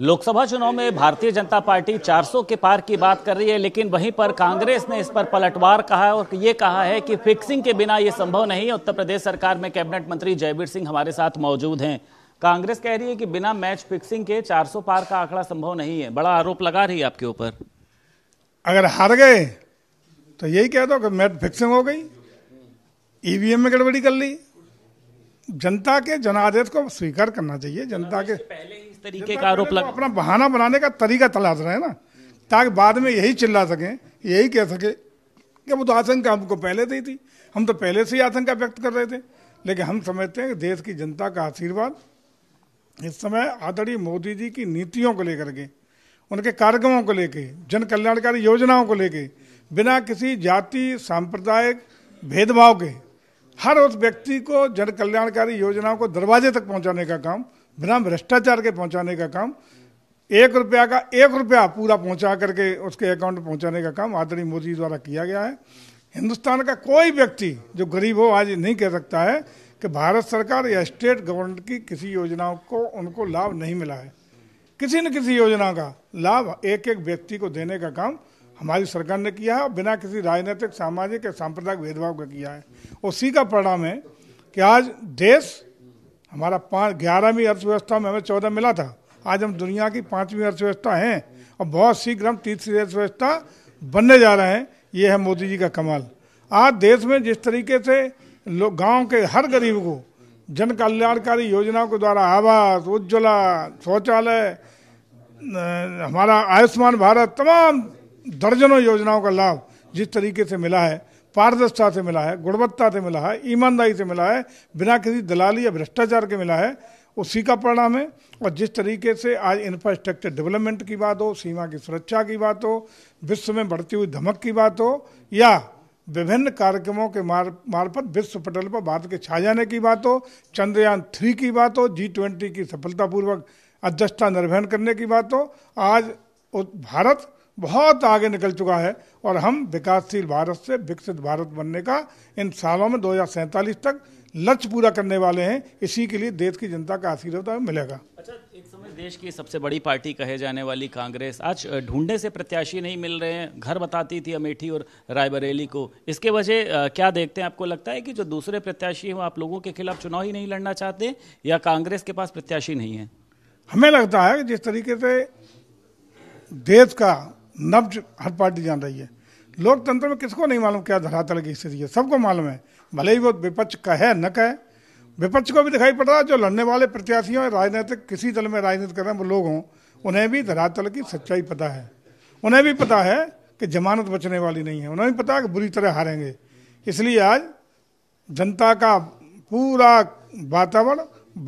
लोकसभा चुनाव में भारतीय जनता पार्टी 400 के पार की बात कर रही है लेकिन वहीं पर कांग्रेस ने इस पर पलटवार कहा है और ये कहा है कि फिक्सिंग के बिना ये संभव नहीं है उत्तर प्रदेश सरकार में कैबिनेट मंत्री जयवीर सिंह हमारे साथ मौजूद हैं कांग्रेस कह रही है कि बिना मैच फिक्सिंग के 400 पार का आंकड़ा संभव नहीं है बड़ा आरोप लगा रही है आपके ऊपर अगर हार गए तो यही कह दो कि मैच फिक्सिंग हो गई ईवीएम में गड़बड़ी कर ली जनता के जनादेश को स्वीकार करना चाहिए जनता के पहले तरीके का आरोप लगा अपना बहाना बनाने का तरीका तलाश रहे हैं ना ताकि बाद में यही चिल्ला सकें यही कह सके कि वो तो आशंका हमको पहले से ही थी हम तो पहले से ही आशंका व्यक्त कर रहे थे लेकिन हम समझते हैं कि देश की जनता का आशीर्वाद इस समय आदरणीय मोदी जी की नीतियों को लेकर के उनके कार्यक्रमों को लेकर जन कल्याणकारी योजनाओं को लेकर बिना किसी जाति सांप्रदायिक भेदभाव के हर उस व्यक्ति को जन कल्याणकारी योजनाओं को दरवाजे तक पहुंचाने का काम बिना भ्रष्टाचार के पहुंचाने का काम एक रुपया का एक रुपया पूरा पहुंचा करके उसके अकाउंट पहुंचाने का काम आदरणीय मोदी द्वारा किया गया है हिंदुस्तान का कोई व्यक्ति जो गरीब हो आज नहीं कह सकता है कि भारत सरकार या स्टेट गवर्नमेंट की किसी योजनाओं को उनको लाभ नहीं मिला है किसी न किसी योजना का लाभ एक एक व्यक्ति को देने का काम हमारी सरकार ने किया है बिना किसी राजनीतिक सामाजिक या सांप्रदायिक भेदभाव का किया है उसी का परिणाम है कि आज देश हमारा पाँच ग्यारहवीं अर्थव्यवस्था में हमें चौदह मिला था आज हम दुनिया की पाँचवीं अर्थव्यवस्था हैं और बहुत शीघ्र हम तीसरी अर्थव्यवस्था बनने जा रहे हैं ये है मोदी जी का कमाल आज देश में जिस तरीके से लोग गाँव के हर गरीब को जन कल्याणकारी योजनाओं के द्वारा आवास उज्ज्वला शौचालय हमारा आयुष्मान भारत तमाम दर्जनों योजनाओं का लाभ जिस तरीके से मिला है पारदर्शिता से मिला है गुणवत्ता से मिला है ईमानदारी से मिला है बिना किसी दलाली या भ्रष्टाचार के मिला है उसी का परिणाम है और जिस तरीके से आज इंफ्रास्ट्रक्चर डेवलपमेंट की बात हो सीमा की सुरक्षा की बात हो विश्व में बढ़ती हुई धमक की बात हो या विभिन्न कार्यक्रमों के मार मार्फत विश्व पटल पर भारत के छा जाने की बात हो चंद्रयान थ्री की बात हो जी ट्वेंटी की सफलतापूर्वक अध्यक्षता निर्वहन करने की बात हो आज भारत बहुत आगे निकल चुका है और हम विकासशील भारत से विकसित भारत बनने का इन सालों में दो तक लक्ष्य पूरा करने वाले हैं इसी के लिए देश की जनता का आशीर्वाद मिलेगा अच्छा एक समय देश की सबसे बड़ी पार्टी कहे जाने वाली कांग्रेस आज ढूंढने से प्रत्याशी नहीं मिल रहे हैं घर बताती थी अमेठी और रायबरेली को इसके वजह क्या देखते हैं आपको लगता है कि जो दूसरे प्रत्याशी हैं आप लोगों के खिलाफ चुनाव ही नहीं लड़ना चाहते या कांग्रेस के पास प्रत्याशी नहीं है हमें लगता है कि जिस तरीके से देश का नब्ज हर पार्टी जान रही है लोकतंत्र में किसको नहीं मालूम क्या धरातल की स्थिति है सबको मालूम है भले ही वो विपक्ष कहे न कहे विपक्ष को भी दिखाई पड़ रहा है जो लड़ने वाले प्रत्याशियों राजनीतिक किसी दल में राजनीति कर रहे हैं वो लोग हों उन्हें भी धरातल की सच्चाई पता है उन्हें भी पता है कि जमानत बचने वाली नहीं है उन्हें भी पता है कि बुरी तरह हारेंगे इसलिए आज जनता का पूरा वातावरण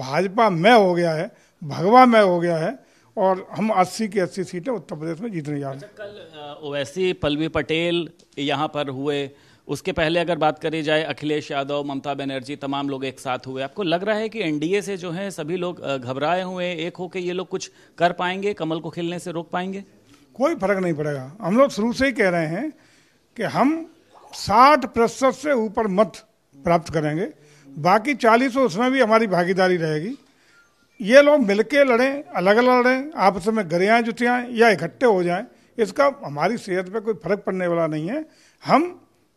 भाजपा में हो गया है भगवा में हो गया है और हम 80 की 80 सीटें उत्तर प्रदेश में जीतने जा रहे हैं अच्छा, कल ओवैसी पलवी पटेल यहाँ पर हुए उसके पहले अगर बात करी जाए अखिलेश यादव ममता बनर्जी तमाम लोग एक साथ हुए आपको लग रहा है कि एनडीए से जो है सभी लोग घबराए हुए एक के ये लोग कुछ कर पाएंगे कमल को खिलने से रोक पाएंगे कोई फर्क नहीं पड़ेगा हम लोग शुरू से ही कह रहे हैं कि हम साठ प्रतिशत से ऊपर मत प्राप्त करेंगे बाकी चालीस उसमें भी हमारी भागीदारी रहेगी ये लोग मिलके लड़ें अलग अलग लड़ें आपस में गरियाएँ जुटियाँ या इकट्ठे हो जाएं इसका हमारी सेहत पे कोई फर्क पड़ने वाला नहीं है हम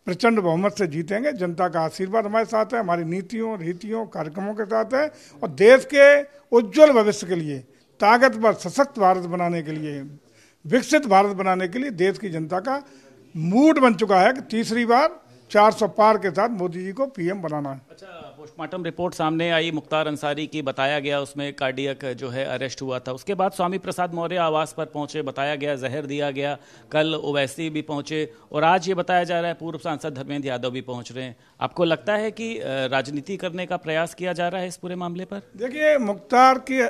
प्रचंड बहुमत से जीतेंगे जनता का आशीर्वाद हमारे साथ है हमारी नीतियों रीतियों कार्यक्रमों के साथ है और देश के उज्जवल भविष्य के लिए ताकतवर सशक्त भारत बनाने के लिए विकसित भारत बनाने के लिए देश की जनता का मूड बन चुका है कि तीसरी बार चार सौ पार के साथ मोदी जी को पीएम बनाना है अच्छा पोस्टमार्टम रिपोर्ट सामने आई मुख्तार अंसारी की बताया गया उसमें कार्डियक जो है अरेस्ट हुआ था उसके बाद स्वामी प्रसाद मौर्य आवास पर पहुंचे बताया गया जहर दिया गया कल ओवैसी भी पहुंचे और आज ये बताया जा रहा है पूर्व सांसद धर्मेंद्र यादव भी पहुंच रहे हैं आपको लगता है कि राजनीति करने का प्रयास किया जा रहा है इस पूरे मामले पर देखिए मुख्तार की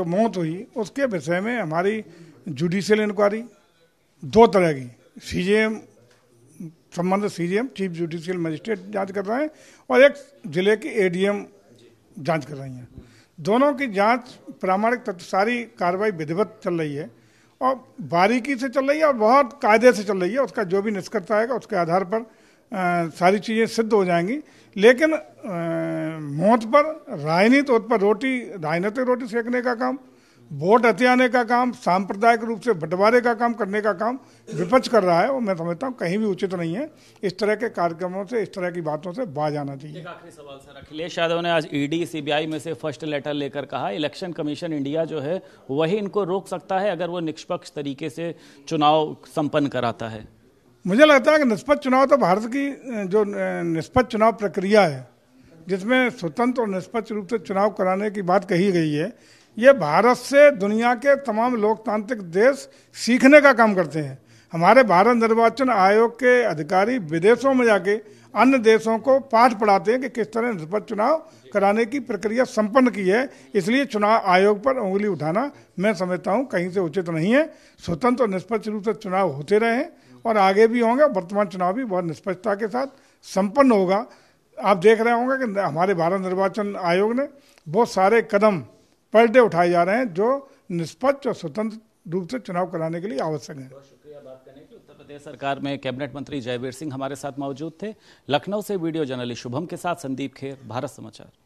जो मौत हुई उसके विषय में हमारी जुडिशियल इंक्वायरी दो तरह की सीजेएम संबंधित सीजीएम चीफ जुडिशियल मजिस्ट्रेट जांच कर रहे हैं और एक जिले की एडीएम जांच कर रही हैं दोनों की जांच प्रामाणिक तत्व सारी कार्रवाई विधिवत चल रही है और बारीकी से चल रही है और बहुत कायदे से चल रही है उसका जो भी निष्कर्ष आएगा उसके आधार पर आ, सारी चीज़ें सिद्ध हो जाएंगी लेकिन मौत पर राजनीति तो पर रोटी राजनीतिक रोटी सेकने का काम वोट हथियाने का काम सांप्रदायिक रूप से बंटवारे का काम करने का काम विपक्ष कर रहा है और मैं समझता हूँ कहीं भी उचित नहीं है इस तरह के कार्यक्रमों से इस तरह की बातों से बाज आना चाहिए आखिरी सवाल सर अखिलेश यादव ने आज ईडी सीबीआई में से फर्स्ट लेटर लेकर कहा इलेक्शन कमीशन इंडिया जो है वही इनको रोक सकता है अगर वो निष्पक्ष तरीके से चुनाव सम्पन्न कराता है मुझे लगता है कि निष्पक्ष चुनाव तो भारत की जो निष्पक्ष चुनाव प्रक्रिया है जिसमें स्वतंत्र और निष्पक्ष रूप से चुनाव कराने की बात कही गई है ये भारत से दुनिया के तमाम लोकतांत्रिक देश सीखने का काम करते हैं हमारे भारत निर्वाचन आयोग के अधिकारी विदेशों में जाके अन्य देशों को पाठ पढ़ाते हैं कि किस तरह निष्पक्ष चुनाव कराने की प्रक्रिया संपन्न की है इसलिए चुनाव आयोग पर उंगली उठाना मैं समझता हूँ कहीं से उचित नहीं है स्वतंत्र और निष्पक्ष रूप से चुनाव होते रहे और आगे भी होंगे वर्तमान चुनाव भी बहुत निष्पक्षता के साथ संपन्न होगा आप देख रहे होंगे कि हमारे भारत निर्वाचन आयोग ने बहुत सारे कदम पलटे उठाए जा रहे हैं जो निष्पक्ष और स्वतंत्र रूप से चुनाव कराने के लिए आवश्यक है शुक्रिया बात करने उत्तर प्रदेश सरकार में कैबिनेट मंत्री जयवीर सिंह हमारे साथ मौजूद थे लखनऊ से वीडियो जर्नलिस्ट शुभम के साथ संदीप खेर भारत समाचार